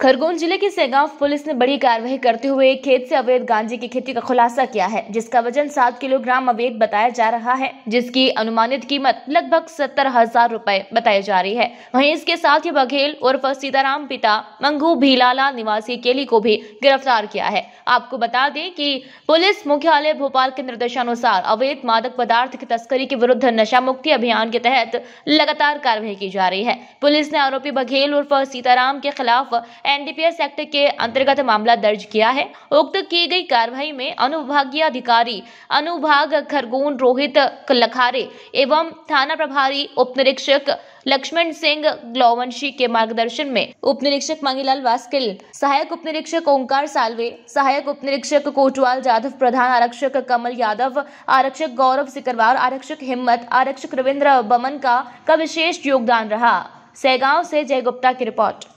खरगोन जिले के सेगांव पुलिस ने बड़ी कार्रवाई करते हुए एक खेत से अवैध गांजे की खेती का खुलासा किया है जिसका वजन सात किलोग्राम अवैध बताया जा रहा है जिसकी अनुमानित कीमत लगभग सत्तर हजार रूपए बताई जा रही है वहीं इसके साथ ही बघेल उर्फ सीताराम पिता मंगू भीलाला निवासी केली को भी गिरफ्तार किया है आपको बता दें की पुलिस मुख्यालय भोपाल के निर्देशानुसार अवैध मादक पदार्थ की तस्करी के विरुद्ध नशा मुक्ति अभियान के तहत लगातार कार्रवाई की जा रही है पुलिस ने आरोपी बघेल उर्फ सीताराम के खिलाफ एनडीपीएस एक्ट के अंतर्गत मामला दर्ज किया है उक्त की गई कार्रवाई में अनुभागीय अधिकारी अनुभाग खरगोन रोहित लखारे एवं थाना प्रभारी उप निरीक्षक लक्ष्मण सिंह ग्लोवंशी के मार्गदर्शन में उप निरीक्षक मंगीलाल वास्किल सहायक उप निरीक्षक ओंकार सालवे सहायक उप निरीक्षक कोटवाल जाधव प्रधान आरक्षक कमल यादव आरक्षक गौरव सिकरवार आरक्षक हिम्मत आरक्षक रविंद्र बमन का का विशेष योगदान रहा सहगांव से जय गुप्ता की रिपोर्ट